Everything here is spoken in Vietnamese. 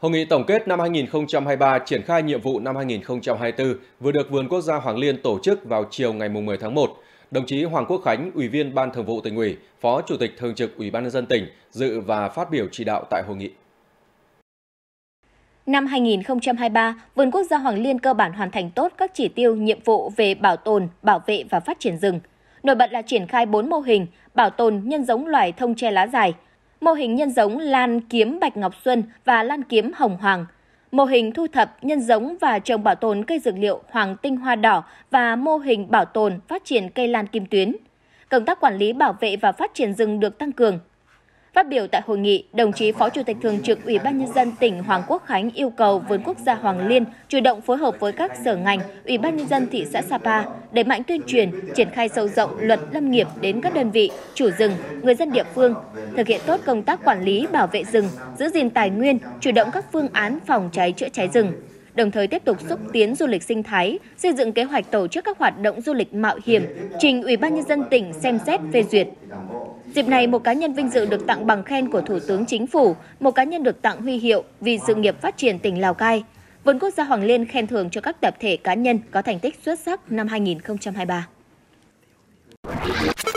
Hội nghị tổng kết năm 2023 triển khai nhiệm vụ năm 2024 vừa được Vườn Quốc gia Hoàng Liên tổ chức vào chiều ngày 10 tháng 1. Đồng chí Hoàng Quốc Khánh, Ủy viên Ban Thường vụ tỉnh ủy, Phó Chủ tịch Thường trực Ủy ban nhân dân tỉnh dự và phát biểu chỉ đạo tại hội nghị. Năm 2023, Vườn Quốc gia Hoàng Liên cơ bản hoàn thành tốt các chỉ tiêu, nhiệm vụ về bảo tồn, bảo vệ và phát triển rừng. Nổi bật là triển khai 4 mô hình bảo tồn nhân giống loài thông tre lá dài – mô hình nhân giống lan kiếm Bạch Ngọc Xuân và lan kiếm Hồng Hoàng, mô hình thu thập, nhân giống và trồng bảo tồn cây dược liệu Hoàng Tinh Hoa Đỏ và mô hình bảo tồn, phát triển cây lan kim tuyến. Công tác quản lý, bảo vệ và phát triển rừng được tăng cường, Phát biểu tại hội nghị, đồng chí Phó Chủ tịch Thường trực Ủy ban Nhân dân tỉnh Hoàng Quốc Khánh yêu cầu Vườn Quốc gia Hoàng Liên chủ động phối hợp với các sở ngành, Ủy ban Nhân dân thị xã Sapa đẩy mạnh tuyên truyền, triển khai sâu rộng luật lâm nghiệp đến các đơn vị, chủ rừng, người dân địa phương, thực hiện tốt công tác quản lý bảo vệ rừng, giữ gìn tài nguyên, chủ động các phương án phòng cháy chữa cháy rừng, đồng thời tiếp tục xúc tiến du lịch sinh thái, xây dựng kế hoạch tổ chức các hoạt động du lịch mạo hiểm, trình Ủy ban nhân dân tỉnh xem xét phê duyệt. Dịp này, một cá nhân vinh dự được tặng bằng khen của Thủ tướng Chính phủ, một cá nhân được tặng huy hiệu vì sự nghiệp phát triển tỉnh Lào Cai. Vườn Quốc gia Hoàng Liên khen thưởng cho các tập thể cá nhân có thành tích xuất sắc năm 2023.